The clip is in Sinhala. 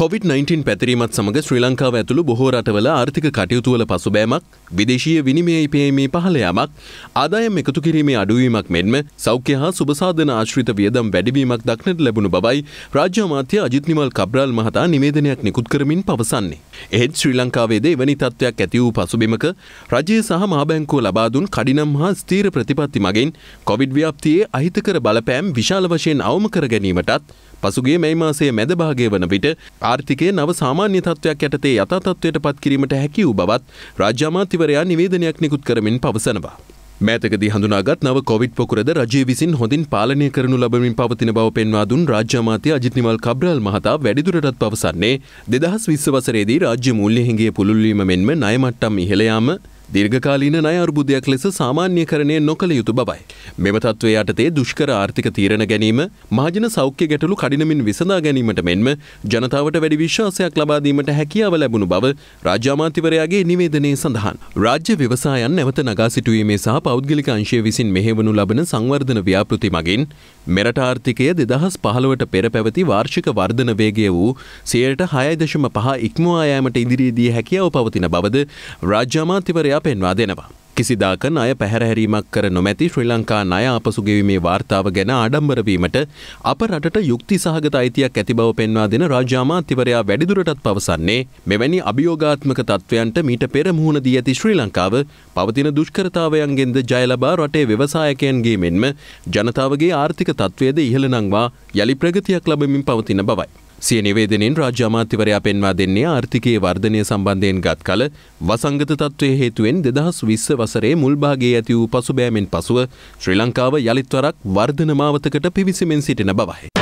COVID-19 පැතිරීමත් සමඟ ශ්‍රී ලංකාව ඇතුළු බොහෝ රටවල ආර්ථික කටයුතුවල පසුබෑමක් විදේශීය විනිමය ඉපයීමේ පහළයාමක් ආදායම් එකතු කිරීමේ අඩුවීමක් මෙන්ම සෞඛ්‍ය හා සුබසාධන ආශ්‍රිත වියදම් වැඩිවීමක් දක්නට ලැබුණු බවයි රාජ්‍ය අමාත්‍ය අජිත් නිමල් කබ්‍රාල් මහතා නිවේදනයක් නිකුත් කරමින් පවසන්නේ. එහෙත් ශ්‍රී ලංකාවේද එවැනි තත්ත්වයක් ඇති වූ පසුබිමක රජය සහ මහබැංකුව ලබා දුන් කඩිනම් හා ස්ථීර ප්‍රතිපත්ති මගින් කොවිඩ් ව්‍යාප්තියේ අහිතකර බලපෑම් විශාල වශයෙන් අවම කර ගැනීමටත් පසුගේ මැයි මාසයේ මැදභාගය වන විට ආර්ථිකය නව සාමාන්‍ය තත්ත්වයක් යටතේ යථාතත්වයට පත්කිරීමට හැකි වූ බවත් රාජ්‍ය අමාත්‍යවරයා නිවේදනයක් නිකුත් කරමින් පවසනවා. මෑතකදී හඳුනාගත් නව කොවිඩ් පොකුරද රජය විසින් හොඳින් පාලනය කරනු ලබමින් පවතින බව පෙන්වා දුන් රාජ්‍යමාතය අජිත්නිවල් කබ්‍රල් මහතා වැඩිදුරටත් පවසන්නේ දෙදහස් විශ්ව වසරේදී රාජ්‍ය මුල්්‍ය හිගේ පුළුල්වීම මෙන්ම නයමට්ටම් ඉහළයාම දීර්ඝකාලීන ණය අර්බුදයක් ලෙස සාමාන්‍යකරණය නොකළ යුතු බවයි. මෙම තත්ත්වය යටතේ දුෂ්කර ආර්ථික තීරණ ගැනීම මහජන සෞඛ්‍ය ගැටලු කඩිනමින් විසඳා ගැනීමට මෙන්ම ජනතාවට වැඩි විශ්වාසයක් ලබා දීමට හැකියාව ලැබුණු බව රාජ්‍ය අමාත්‍යවරයාගේ නිවේදනයේ සඳහන්. රාජ්‍ය ව්‍යවසායන් නැවත නගා සිටුවීමේ සහ පෞද්ගලික අංශය විසින් මෙහෙවනු ලබන සංවර්ධන ව්‍යාපෘති මගින් මෙරට ආර්ථිකය දෙදහස් පහළවට පෙර පැවති වාර්ෂික වර්ධන වේගය වූ සියයට හයදශම පහ ඉක්මවා යාමට ඉදිරියේදී හැකියාව පවතින බවද රාජ්‍ය අමාත්‍යවරයා තත්ත්වයා පෙන්වා දෙනවා. කිසිදාක අය පැහැරහැරීමක් කර නොමැති ශ්‍රී ලංකා නය අපසුගෙවීමේ වාර්තාව ගැන ආඩම්බරවීමට අප රටට යුක්ති සහගත අයිතියක් ඇති බව පෙන්වා දෙන රාජාමාත්‍යවරයා වැඩිදුරටත් පවසන්නේ මෙවැනි අභියෝගාත්මක තත්ත්වයන්ට මීට පෙර මුහුණ දී ඇති ශ්‍රී ලංකාව පවතින දුෂ්කරතාවයන්ගෙන්ද ජයලබා රටේ ව්‍යවසායකයන්ගේ මෙන්ම ජනතාවගේ ආර්ථික තත්ත්වයද ඉහළ නංවා යළි ප්‍රගතියක් ලබමින් පවතින බවයි. සිය නිවේදනෙන් රාජ්‍ය අමාත්‍යවරයා පෙන්වා දෙන්නේ ආර්ථිකයේ වර්ධනය සම්බන්ධයෙන් ගත් කල වසංගත තත්ත්වයේ හේතුවෙන් දෙදහස් විස්ස වසරේ මුල්භාගයේ ඇති වූ පසුබෑමෙන් පසුව ශ්‍රී ලංකාව යළිත්වරක් වර්ධන මාවතකට පිවිසමෙන් සිටින බවයි.